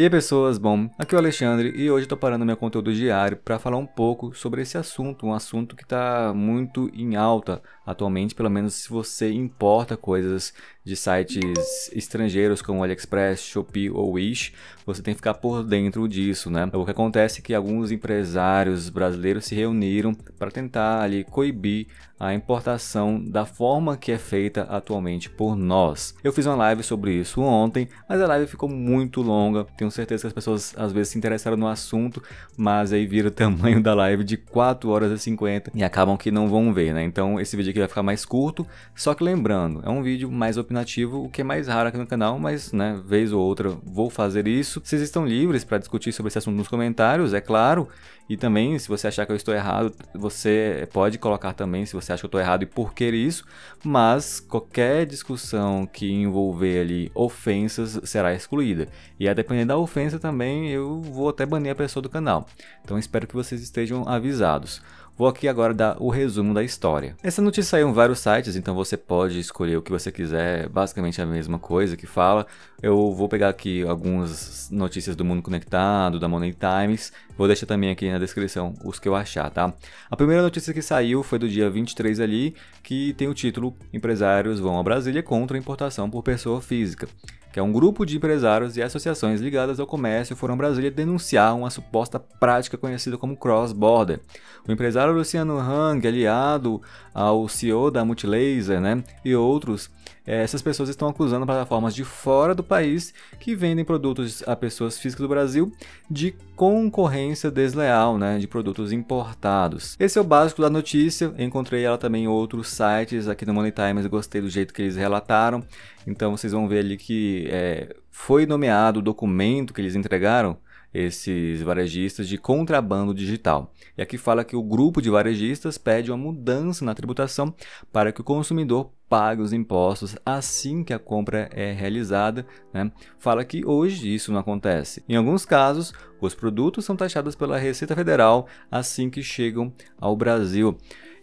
E aí pessoas, bom, aqui é o Alexandre e hoje estou parando meu conteúdo diário para falar um pouco sobre esse assunto, um assunto que está muito em alta atualmente, pelo menos se você importa coisas de sites estrangeiros como AliExpress, Shopee ou Wish, você tem que ficar por dentro disso, né? O que acontece é que alguns empresários brasileiros se reuniram para tentar ali coibir a importação da forma que é feita atualmente por nós. Eu fiz uma live sobre isso ontem, mas a live ficou muito longa. Tenho certeza que as pessoas às vezes se interessaram no assunto, mas aí vira o tamanho da live de 4 horas e 50 e acabam que não vão ver, né? Então esse vídeo aqui vídeo vai ficar mais curto, só que lembrando, é um vídeo mais opinativo, o que é mais raro aqui no canal, mas, né, vez ou outra vou fazer isso. Vocês estão livres para discutir sobre esse assunto nos comentários, é claro, e também, se você achar que eu estou errado, você pode colocar também se você acha que eu estou errado e por que isso, mas qualquer discussão que envolver ali ofensas será excluída. E a depender da ofensa também, eu vou até banir a pessoa do canal. Então espero que vocês estejam avisados. Vou aqui agora dar o resumo da história. Essa notícia saiu em vários sites, então você pode escolher o que você quiser, basicamente é a mesma coisa que fala. Eu vou pegar aqui algumas notícias do Mundo Conectado, da Money Times, vou deixar também aqui na descrição os que eu achar, tá? A primeira notícia que saiu foi do dia 23 ali, que tem o título Empresários vão a Brasília contra a importação por pessoa física que é um grupo de empresários e associações ligadas ao comércio foram a Brasília denunciar uma suposta prática conhecida como cross-border. O empresário Luciano Hang, aliado ao CEO da Multilaser né, e outros, é, essas pessoas estão acusando plataformas de fora do país que vendem produtos a pessoas físicas do Brasil de concorrência desleal, né, de produtos importados. Esse é o básico da notícia, encontrei ela também em outros sites aqui no Money Times, gostei do jeito que eles relataram, então vocês vão ver ali que é, foi nomeado o documento que eles entregaram, esses varejistas de contrabando digital. E aqui fala que o grupo de varejistas pede uma mudança na tributação para que o consumidor pague os impostos assim que a compra é realizada. Né? Fala que hoje isso não acontece. Em alguns casos, os produtos são taxados pela Receita Federal assim que chegam ao Brasil.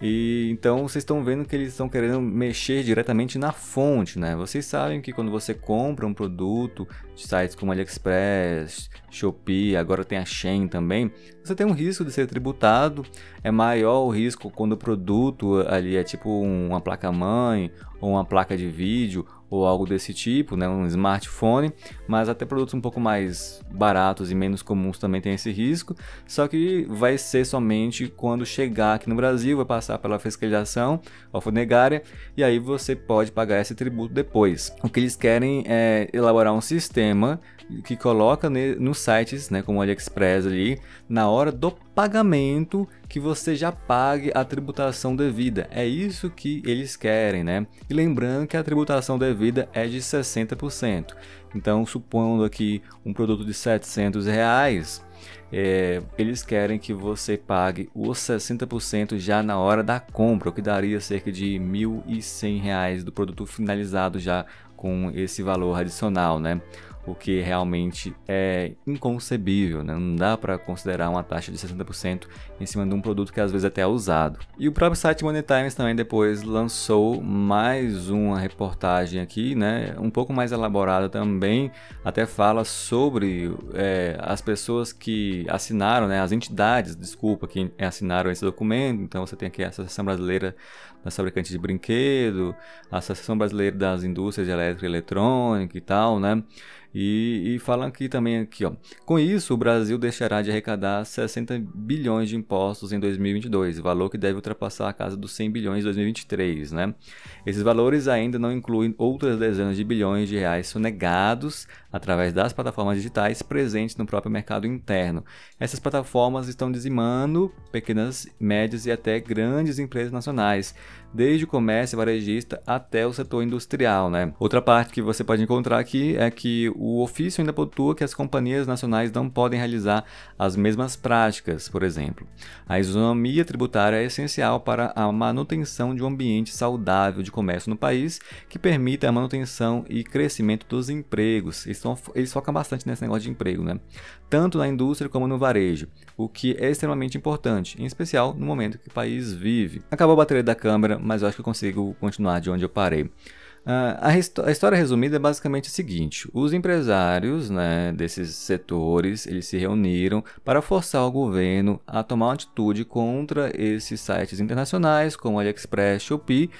E então vocês estão vendo que eles estão querendo mexer diretamente na fonte, né? Vocês sabem que quando você compra um produto de sites como AliExpress, Shopee, agora tem a Shein também, você tem um risco de ser tributado. É maior o risco quando o produto ali é tipo uma placa mãe ou uma placa de vídeo ou algo desse tipo, né, um smartphone, mas até produtos um pouco mais baratos e menos comuns também tem esse risco, só que vai ser somente quando chegar aqui no Brasil, vai passar pela fiscalização alfandegária e aí você pode pagar esse tributo depois. O que eles querem é elaborar um sistema que coloca nos sites, né, como o AliExpress ali, na hora do pagamento que você já pague a tributação devida. É isso que eles querem, né? E lembrando que a tributação devida é de 60%. Então, supondo aqui um produto de 700 reais, é, eles querem que você pague os 60% já na hora da compra, o que daria cerca de R$ reais do produto finalizado já com esse valor adicional, né? o que realmente é inconcebível, né? não dá para considerar uma taxa de 60% em cima de um produto que às vezes até é usado. E o próprio site Money Times também depois lançou mais uma reportagem aqui, né? um pouco mais elaborada também, até fala sobre é, as pessoas que assinaram, né? as entidades, desculpa, que assinaram esse documento, então você tem aqui a Associação Brasileira das Fabricantes de Brinquedo, a Associação Brasileira das Indústrias de Elétrica e Eletrônica e tal, né? E, e falam aqui também aqui, ó. Com isso, o Brasil deixará de arrecadar 60 bilhões de impostos em 2022, valor que deve ultrapassar a casa dos 100 bilhões em 2023, né? Esses valores ainda não incluem outras dezenas de bilhões de reais sonegados através das plataformas digitais presentes no próprio mercado interno. Essas plataformas estão dizimando pequenas, médias e até grandes empresas nacionais, desde o comércio varejista até o setor industrial. Né? Outra parte que você pode encontrar aqui é que o ofício ainda pontua que as companhias nacionais não podem realizar as mesmas práticas, por exemplo. A isonomia tributária é essencial para a manutenção de um ambiente saudável de comércio no país que permita a manutenção e crescimento dos empregos. Isso eles focam bastante nesse negócio de emprego, né? Tanto na indústria como no varejo, o que é extremamente importante, em especial no momento que o país vive. Acabou a bateria da câmera, mas eu acho que eu consigo continuar de onde eu parei. Uh, a, a, história resumida é basicamente a seguinte: os empresários né, desses setores eles se reuniram para forçar o governo a tomar uma atitude contra esses sites internacionais como AliExpress, Shopee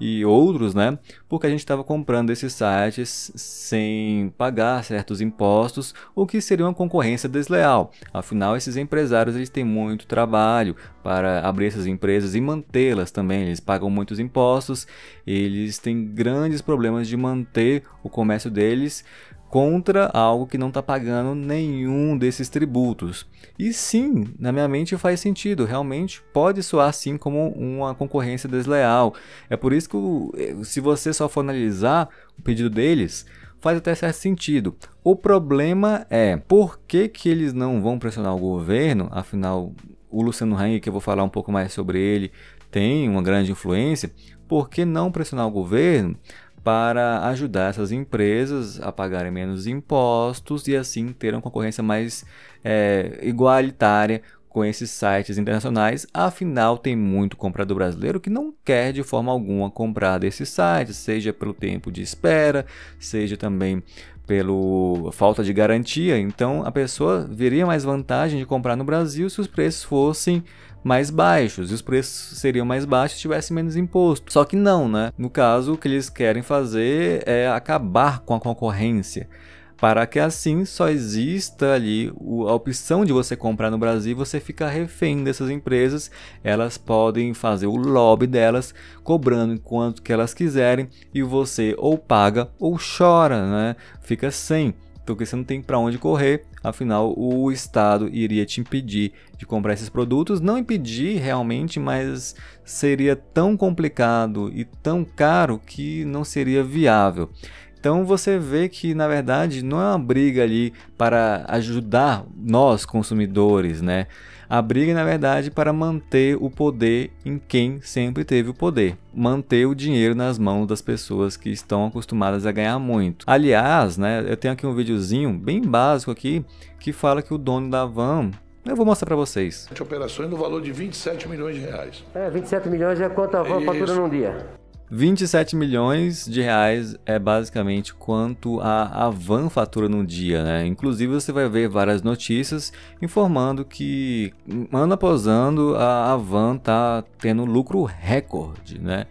e outros, né? Porque a gente estava comprando esses sites sem pagar certos impostos, o que seria uma concorrência desleal. Afinal, esses empresários eles têm muito trabalho para abrir essas empresas e mantê-las também. Eles pagam muitos impostos, eles têm grandes problemas de manter o comércio deles contra algo que não está pagando nenhum desses tributos. E sim, na minha mente faz sentido, realmente pode soar sim como uma concorrência desleal. É por isso que, eh, se você só for analisar o pedido deles, faz até certo sentido. O problema é por que, que eles não vão pressionar o governo, afinal. O Luciano Hang, que eu vou falar um pouco mais sobre ele, tem uma grande influência, por que não pressionar o governo para ajudar essas empresas a pagarem menos impostos e assim ter uma concorrência mais é, igualitária com esses sites internacionais. Afinal, tem muito comprador brasileiro que não quer de forma alguma comprar desses sites, seja pelo tempo de espera, seja também pelo falta de garantia, então a pessoa veria mais vantagem de comprar no Brasil se os preços fossem mais baixos, e os preços seriam mais baixos se tivesse menos imposto. Só que não, né? No caso, o que eles querem fazer é acabar com a concorrência para que assim só exista ali a opção de você comprar no Brasil, você fica refém dessas empresas, elas podem fazer o lobby delas, cobrando enquanto que elas quiserem e você ou paga ou chora, né? Fica sem porque você não tem para onde correr, afinal o Estado iria te impedir de comprar esses produtos, não impedir realmente, mas seria tão complicado e tão caro que não seria viável. Então você vê que na verdade não é uma briga ali para ajudar nós consumidores, né? A briga na verdade para manter o poder em quem sempre teve o poder, manter o dinheiro nas mãos das pessoas que estão acostumadas a ganhar muito. Aliás, né, eu tenho aqui um videozinho bem básico aqui que fala que o dono da van eu vou mostrar para vocês. Operações no valor de 27 milhões de reais. É, 27 milhões é quanto a van fatura num dia. 27 milhões de reais é basicamente quanto a Avan fatura num dia, né? Inclusive você vai ver várias notícias informando que ano após ano a Avan tá tendo lucro recorde, né?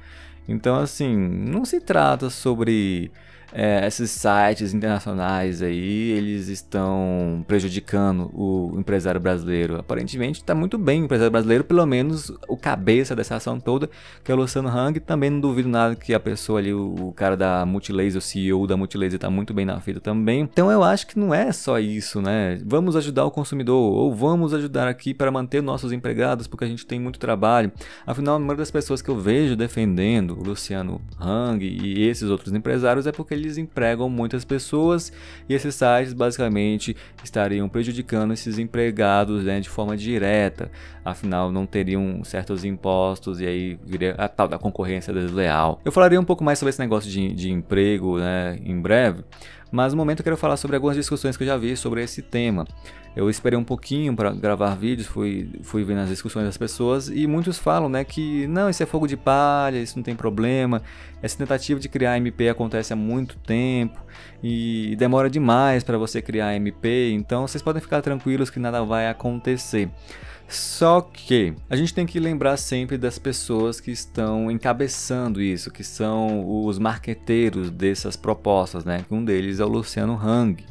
Então assim, não se trata sobre é, esses sites internacionais aí, eles estão prejudicando o empresário brasileiro. Aparentemente está muito bem o empresário brasileiro, pelo menos o cabeça dessa ação toda, que é o Luciano Hang. Também não duvido nada que a pessoa ali, o, cara da Multilaser, o CEO da Multilaser, está muito bem na vida também. Então eu acho que não é só isso, né? Vamos ajudar o consumidor, ou vamos ajudar aqui para manter nossos empregados, porque a gente tem muito trabalho. Afinal, a maioria das pessoas que eu vejo defendendo o Luciano Hang e esses outros empresários é porque ele eles empregam muitas pessoas e esses sites basicamente estariam prejudicando esses empregados né, de forma direta, afinal não teriam certos impostos e aí viria a tal da concorrência desleal. Eu falaria um pouco mais sobre esse negócio de, de emprego né, em breve, mas no momento eu quero falar sobre algumas discussões que eu já vi sobre esse tema. Eu esperei um pouquinho para gravar vídeos, fui, fui vendo as discussões das pessoas e muitos falam, né, que não, isso é fogo de palha, isso não tem problema. Essa tentativa de criar MP acontece há muito tempo e demora demais para você criar MP, então vocês podem ficar tranquilos que nada vai acontecer. Só que a gente tem que lembrar sempre das pessoas que estão encabeçando isso, que são os marqueteiros dessas propostas, né? Um deles é o Luciano Hang.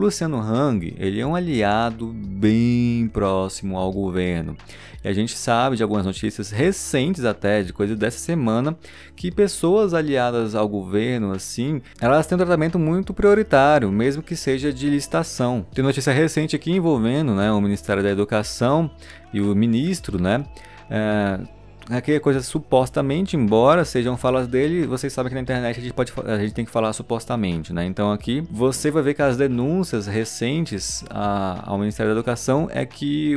Luciano Hang, ele é um aliado bem próximo ao governo. E a gente sabe de algumas notícias recentes até, de coisa dessa semana, que pessoas aliadas ao governo, assim, elas têm um tratamento muito prioritário, mesmo que seja de licitação. Tem notícia recente aqui envolvendo né, o Ministério da Educação e o ministro, né? É, aqui né, é coisa supostamente, embora sejam falas dele, vocês sabem que na internet a gente, pode, a gente tem que falar supostamente, né? Então aqui você vai ver que as denúncias recentes a, ao Ministério da Educação é que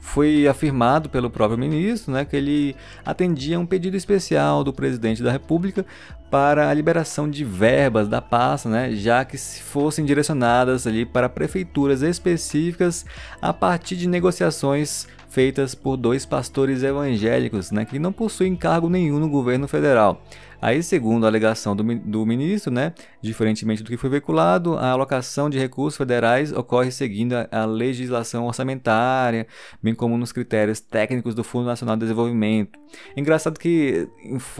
foi afirmado pelo próprio ministro né, que ele atendia um pedido especial do presidente da República para a liberação de verbas da pasta, né, já que fossem direcionadas ali para prefeituras específicas a partir de negociações feitas por dois pastores evangélicos né, que não possuem cargo nenhum no governo federal. Aí, segundo a alegação do, do ministro, né, diferentemente do que foi veiculado, a alocação de recursos federais ocorre seguindo a, a legislação orçamentária, bem como nos critérios técnicos do Fundo Nacional de Desenvolvimento. Engraçado que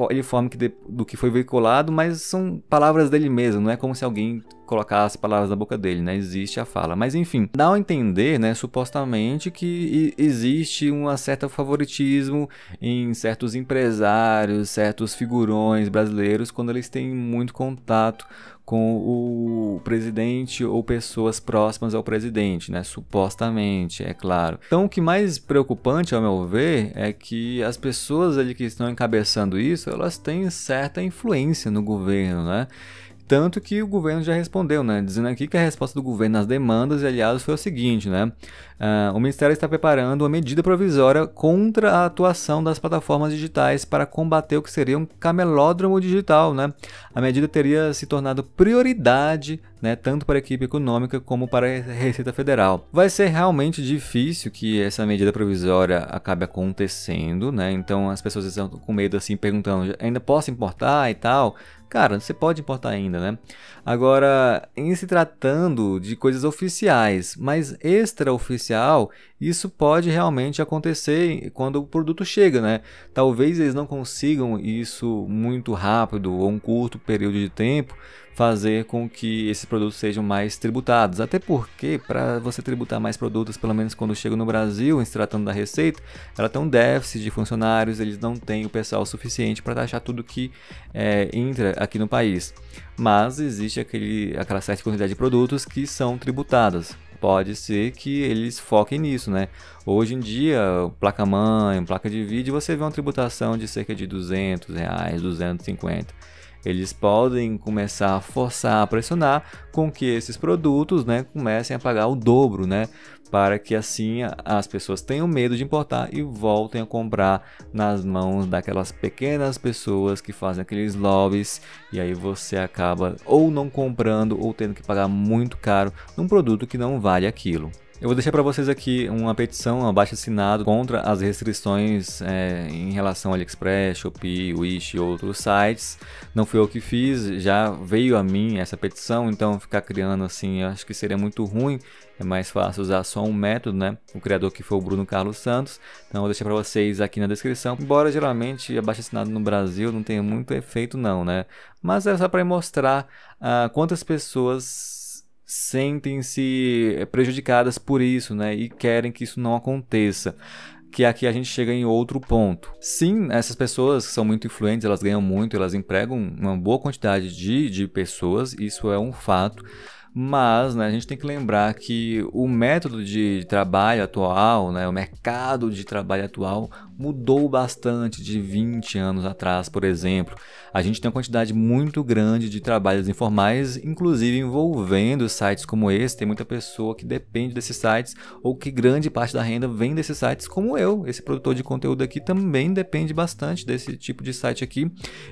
ele informa que de, do que foi veiculado, mas são palavras dele mesmo, não é como se alguém colocar as palavras na boca dele, né? Existe a fala. Mas enfim, dá a entender, né, supostamente que existe um certo favoritismo em certos empresários, certos figurões brasileiros quando eles têm muito contato com o presidente ou pessoas próximas ao presidente, né? Supostamente, é claro. Então, o que mais preocupante, ao meu ver, é que as pessoas ali que estão encabeçando isso, elas têm certa influência no governo, né? Tanto que o governo já respondeu, né? Dizendo aqui que a resposta do governo às demandas e aliados foi o seguinte, né? Uh, o Ministério está preparando uma medida provisória contra a atuação das plataformas digitais para combater o que seria um camelódromo digital, né? A medida teria se tornado prioridade, né? Tanto para a equipe econômica como para a Receita Federal. Vai ser realmente difícil que essa medida provisória acabe acontecendo, né? Então as pessoas estão com medo assim, perguntando, ainda posso importar e tal? Cara, você pode importar ainda, né? Agora, em se tratando de coisas oficiais, mas extraoficial, isso pode realmente acontecer quando o produto chega, né? Talvez eles não consigam isso muito rápido ou um curto período de tempo, fazer com que esses produtos sejam mais tributados. Até porque, para você tributar mais produtos, pelo menos quando chega no Brasil, em se tratando da Receita, ela tem um déficit de funcionários, eles não têm o pessoal suficiente para taxar tudo que é, entra aqui no país. Mas existe aquele, aquela certa quantidade de produtos que são tributados pode ser que eles foquem nisso, né? Hoje em dia, placa-mãe, placa de vídeo, você vê uma tributação de cerca de 200 reais, 250 eles podem começar a forçar, a pressionar com que esses produtos né, comecem a pagar o dobro, né? Para que assim as pessoas tenham medo de importar e voltem a comprar nas mãos daquelas pequenas pessoas que fazem aqueles lobbies e aí você acaba ou não comprando ou tendo que pagar muito caro num produto que não vale aquilo. Eu vou deixar para vocês aqui uma petição abaixo assinado contra as restrições é, em relação ao AliExpress, Shopee, Wish e outros sites. Não fui eu que fiz, já veio a mim essa petição, então ficar criando assim, eu acho que seria muito ruim. É mais fácil usar só um método, né? O criador que foi o Bruno Carlos Santos. Então eu vou deixar para vocês aqui na descrição. Embora geralmente abaixo assinado no Brasil não tenha muito efeito não, né? Mas é só para mostrar ah, quantas pessoas sentem-se eh, prejudicadas por isso, né? E querem que isso não aconteça que aqui a gente chega em outro ponto. Sim, essas pessoas que são muito influentes, elas ganham muito, elas empregam uma boa quantidade de, de pessoas, isso é um fato. Mas né, a gente tem que lembrar que o método de trabalho atual, né, o mercado de trabalho atual mudou bastante de 20 anos atrás, por exemplo. A gente tem uma quantidade muito grande de trabalhos informais, inclusive envolvendo sites como esse. Tem muita pessoa que depende desses sites ou que grande parte da renda vem desses sites, como eu. Esse produtor de conteúdo aqui também depende bastante desse tipo de site aqui.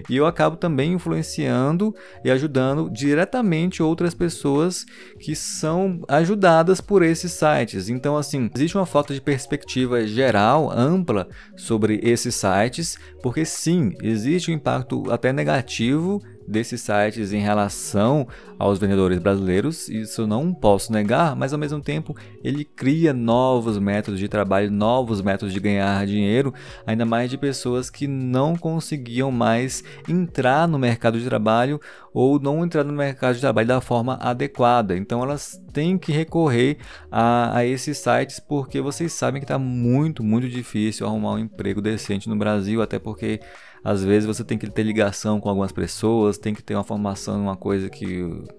E eu acabo também influenciando e ajudando diretamente outras pessoas pessoas que são ajudadas por esses sites. Então, assim, existe uma falta de perspectiva geral, ampla, sobre esses sites, porque sim, existe um impacto até negativo desses sites em relação aos vendedores brasileiros, isso não posso negar, mas ao mesmo tempo ele cria novos métodos de trabalho, novos métodos de ganhar dinheiro, ainda mais de pessoas que não conseguiam mais entrar no mercado de trabalho ou não entrar no mercado de trabalho da forma adequada. Então elas têm que recorrer a, a esses sites porque vocês sabem que está muito, muito difícil arrumar um emprego decente no Brasil, até porque às vezes você tem que ter ligação com algumas pessoas, tem que ter uma formação em uma coisa que,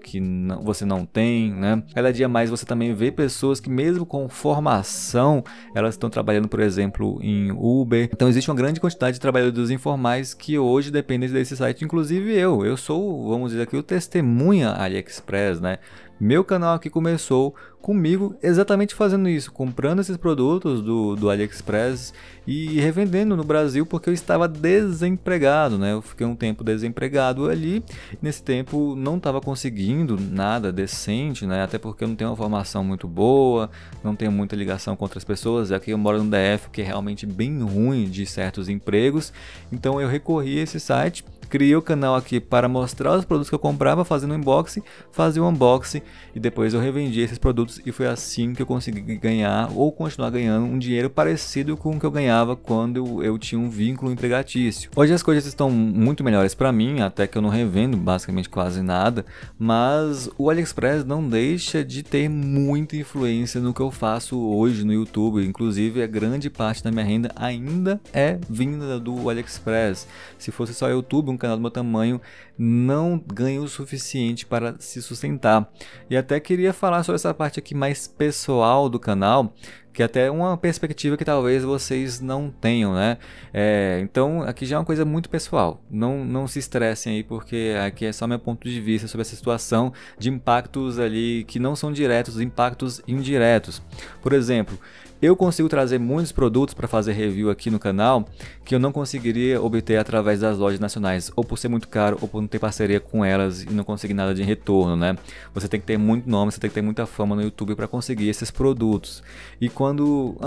que não, você não tem, né? Cada dia mais você também vê pessoas que mesmo com formação, elas estão trabalhando, por exemplo, em Uber. Então existe uma grande quantidade de trabalhadores informais que hoje dependem desse site, inclusive eu. Eu sou, vamos dizer aqui, o testemunha AliExpress, né? Meu canal aqui começou comigo exatamente fazendo isso, comprando esses produtos do, do AliExpress e revendendo no Brasil porque eu estava desempregado, né? Eu fiquei um tempo desempregado ali, nesse tempo não estava conseguindo nada decente, né? Até porque eu não tenho uma formação muito boa, não tenho muita ligação com outras pessoas, aqui é eu moro no DF que é realmente bem ruim de certos empregos, então eu recorri a esse site criei o canal aqui para mostrar os produtos que eu comprava, fazendo unboxing, fazia o um unboxing e depois eu revendi esses produtos e foi assim que eu consegui ganhar ou continuar ganhando um dinheiro parecido com o que eu ganhava quando eu tinha um vínculo empregatício. Hoje as coisas estão muito melhores para mim, até que eu não revendo basicamente quase nada, mas o AliExpress não deixa de ter muita influência no que eu faço hoje no YouTube, inclusive a grande parte da minha renda ainda é vinda do AliExpress. Se fosse só YouTube, um canal do meu tamanho não ganha o suficiente para se sustentar. E até queria falar sobre essa parte aqui mais pessoal do canal, que até é uma perspectiva que talvez vocês não tenham, né? É, então aqui já é uma coisa muito pessoal. Não, não se estressem aí, porque aqui é só meu ponto de vista sobre essa situação de impactos ali que não são diretos, impactos indiretos. Por exemplo, eu consigo trazer muitos produtos para fazer review aqui no canal que eu não conseguiria obter através das lojas nacionais, ou por ser muito caro, ou por não ter parceria com elas e não conseguir nada de retorno, né? Você tem que ter muito nome, você tem que ter muita fama no YouTube para conseguir esses produtos. E quando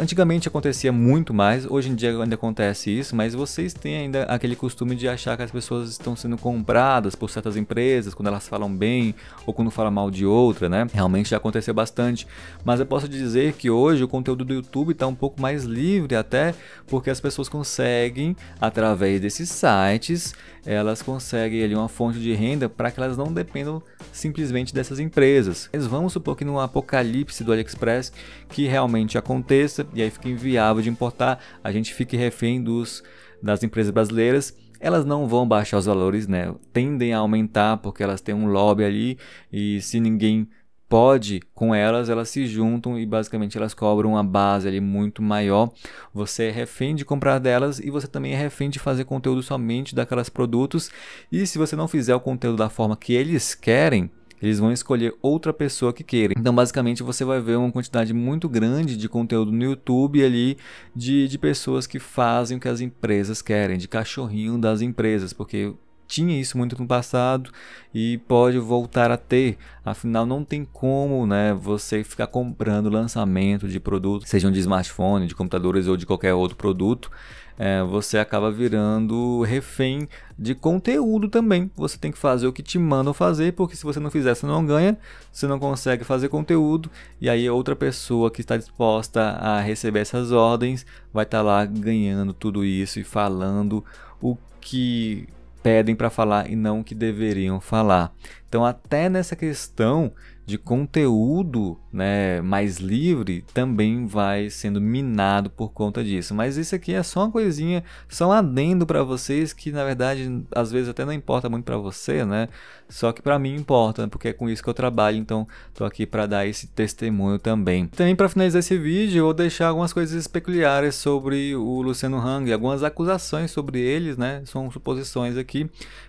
antigamente acontecia muito mais, hoje em dia ainda acontece isso, mas vocês têm ainda aquele costume de achar que as pessoas estão sendo compradas por certas empresas quando elas falam bem ou quando falam mal de outra, né? Realmente já aconteceu bastante, mas eu posso dizer que hoje hoje o conteúdo do YouTube está um pouco mais livre até porque as pessoas conseguem através desses sites elas conseguem ali uma fonte de renda para que elas não dependam simplesmente dessas empresas. Mas vamos supor que no apocalipse do AliExpress que realmente aconteça e aí fica inviável de importar, a gente fique refém dos das empresas brasileiras elas não vão baixar os valores, né? Tendem a aumentar porque elas têm um lobby ali e se ninguém pode com elas, elas se juntam e basicamente elas cobram uma base ali muito maior. Você é refém de comprar delas e você também é refém de fazer conteúdo somente daquelas produtos. E se você não fizer o conteúdo da forma que eles querem, eles vão escolher outra pessoa que queira. Então, basicamente, você vai ver uma quantidade muito grande de conteúdo no YouTube ali de, de pessoas que fazem o que as empresas querem, de cachorrinho das empresas, porque tinha isso muito no passado e pode voltar a ter. Afinal, não tem como né, você ficar comprando lançamento de produtos, sejam de smartphone, de computadores ou de qualquer outro produto. É, você acaba virando refém de conteúdo também. Você tem que fazer o que te mandam fazer, porque se você não fizer, você não ganha, você não consegue fazer conteúdo, e aí outra pessoa que está disposta a receber essas ordens vai estar tá lá ganhando tudo isso e falando o que pedem para falar e não o que deveriam falar. Então, até nessa questão de conteúdo né, mais livre também vai sendo minado por conta disso. Mas isso aqui é só uma coisinha, só um adendo para vocês que na verdade às vezes até não importa muito para você, né? Só que para mim importa, né? porque é com isso que eu trabalho, então tô aqui para dar esse testemunho também. Também para finalizar esse vídeo, eu vou deixar algumas coisas peculiares sobre o Luciano Hang, algumas acusações sobre eles, né? São suposições aqui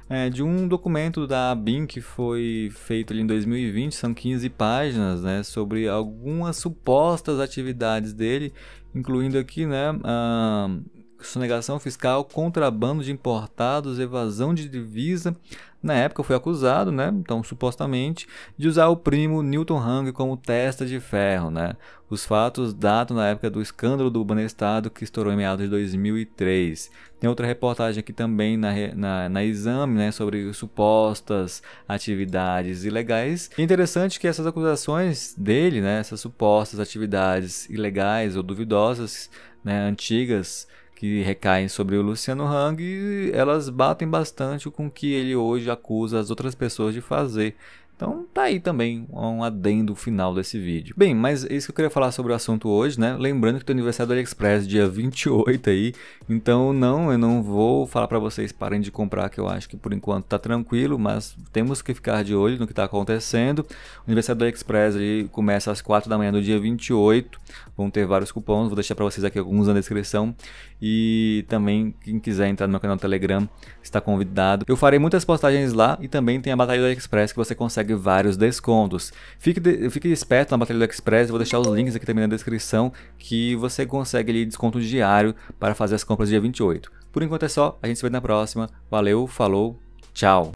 é, de um documento da BIM que foi feito ali em 2020, são 15 páginas, né, sobre algumas supostas atividades dele, incluindo aqui, né, a sonegação fiscal, contrabando de importados, evasão de divisa, na época foi acusado, né, então supostamente, de usar o primo Newton Hang como testa de ferro, né. Os fatos datam da época do escândalo do Banestado que estourou em meados de 2003. Tem outra reportagem aqui também na, na, na Exame, né, sobre supostas atividades ilegais. E interessante que essas acusações dele, né, essas supostas atividades ilegais ou duvidosas, né, antigas, que recaem sobre o Luciano Hang, elas batem bastante com o que ele hoje acusa as outras pessoas de fazer. Então tá aí também um adendo final desse vídeo. Bem, mas é isso que eu queria falar sobre o assunto hoje, né? Lembrando que tem o aniversário do AliExpress dia 28 aí, então, não, eu não vou falar para vocês parem de comprar, que eu acho que por enquanto está tranquilo, mas temos que ficar de olho no que está acontecendo. O aniversário da Express ali começa às 4 da manhã do dia 28. Vão ter vários cupons, vou deixar para vocês aqui alguns na descrição. E também, quem quiser entrar no meu canal Telegram, está convidado. Eu farei muitas postagens lá e também tem a Batalha do Express que você consegue vários descontos. Fique, de, fique esperto na Batalha do Express, vou deixar os links aqui também na descrição que você consegue ali desconto diário para fazer as compras dia 28. Por enquanto é só, a gente se vê na próxima. Valeu, falou, tchau!